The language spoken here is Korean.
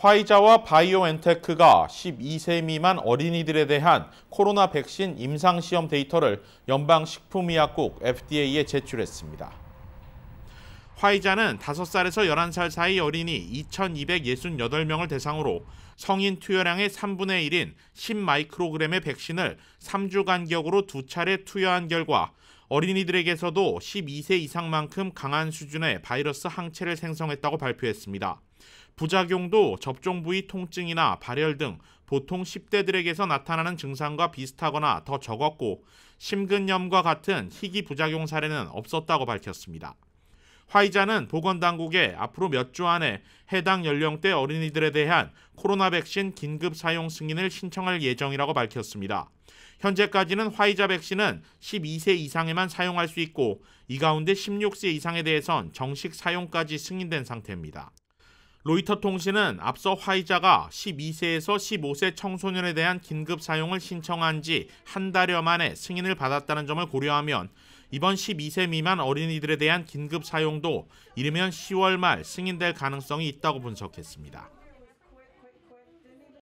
화이자와 바이오엔테크가 12세 미만 어린이들에 대한 코로나 백신 임상시험 데이터를 연방식품의약국 FDA에 제출했습니다. 화이자는 5살에서 11살 사이 어린이 2,268명을 대상으로 성인 투여량의 3분의 1인 10마이크로그램의 백신을 3주 간격으로 두 차례 투여한 결과 어린이들에게서도 12세 이상만큼 강한 수준의 바이러스 항체를 생성했다고 발표했습니다. 부작용도 접종 부위 통증이나 발열 등 보통 10대들에게서 나타나는 증상과 비슷하거나 더 적었고 심근염과 같은 희귀 부작용 사례는 없었다고 밝혔습니다. 화이자는 보건당국에 앞으로 몇 주 안에 해당 연령대 어린이들에 대한 코로나 백신 긴급 사용 승인을 신청할 예정이라고 밝혔습니다. 현재까지는 화이자 백신은 12세 이상에만 사용할 수 있고 이 가운데 16세 이상에 대해선 정식 사용까지 승인된 상태입니다. 로이터 통신은 앞서 화이자가 12세에서 15세 청소년에 대한 긴급 사용을 신청한 지 한 달여 만에 승인을 받았다는 점을 고려하면 이번 12세 미만 어린이들에 대한 긴급 사용도 이르면 10월 말 승인될 가능성이 있다고 분석했습니다.